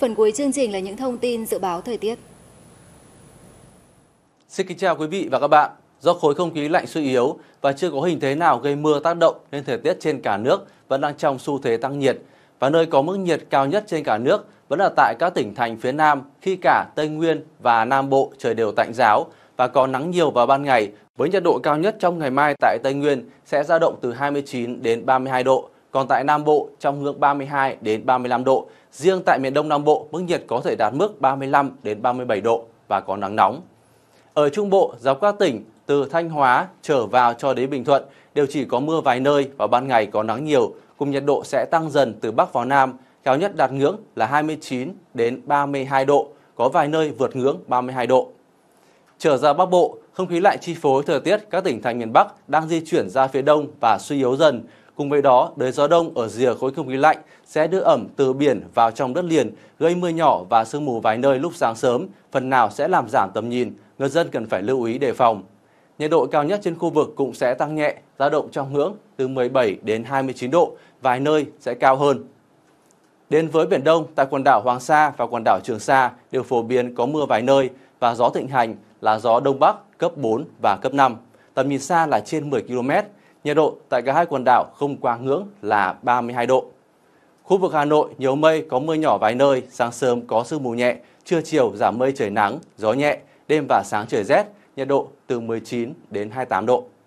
Phần cuối chương trình là những thông tin dự báo thời tiết. Xin kính chào quý vị và các bạn. Do khối không khí lạnh suy yếu và chưa có hình thế nào gây mưa tác động nên thời tiết trên cả nước vẫn đang trong xu thế tăng nhiệt và nơi có mức nhiệt cao nhất trên cả nước vẫn là tại các tỉnh thành phía Nam khi cả Tây Nguyên và Nam Bộ trời đều tạnh giáo và có nắng nhiều vào ban ngày với nhiệt độ cao nhất trong ngày mai tại Tây Nguyên sẽ dao động từ 29 đến 32 độ còn tại Nam Bộ trong ngưỡng 32 đến 35 độ, riêng tại miền Đông Nam Bộ mức nhiệt có thể đạt mức 35 đến 37 độ và có nắng nóng. Ở Trung Bộ, dọc các tỉnh từ Thanh Hóa trở vào cho đến Bình Thuận đều chỉ có mưa vài nơi và ban ngày có nắng nhiều, cùng nhiệt độ sẽ tăng dần từ Bắc vào Nam, cao nhất đạt ngưỡng là 29 đến 32 độ, có vài nơi vượt ngưỡng 32 độ. Trở ra Bắc Bộ, không khí lạnh chi phối thời tiết các tỉnh thành miền Bắc đang di chuyển ra phía đông và suy yếu dần, Cùng với đó, đới gió đông ở rìa khối không khí lạnh sẽ đưa ẩm từ biển vào trong đất liền, gây mưa nhỏ và sương mù vài nơi lúc sáng sớm, phần nào sẽ làm giảm tầm nhìn, người dân cần phải lưu ý đề phòng. Nhiệt độ cao nhất trên khu vực cũng sẽ tăng nhẹ, dao động trong ngưỡng từ 17 đến 29 độ, vài nơi sẽ cao hơn. Đến với Biển Đông, tại quần đảo Hoàng Sa và quần đảo Trường Sa đều phổ biến có mưa vài nơi và gió thịnh hành là gió Đông Bắc cấp 4 và cấp 5, tầm nhìn xa là trên 10 km, Nhiệt độ tại cả hai quần đảo không quá ngưỡng là 32 độ. Khu vực Hà Nội nhiều mây, có mưa nhỏ vài nơi, sáng sớm có sương mù nhẹ, trưa chiều giảm mây trời nắng, gió nhẹ, đêm và sáng trời rét, nhiệt độ từ 19 đến 28 độ.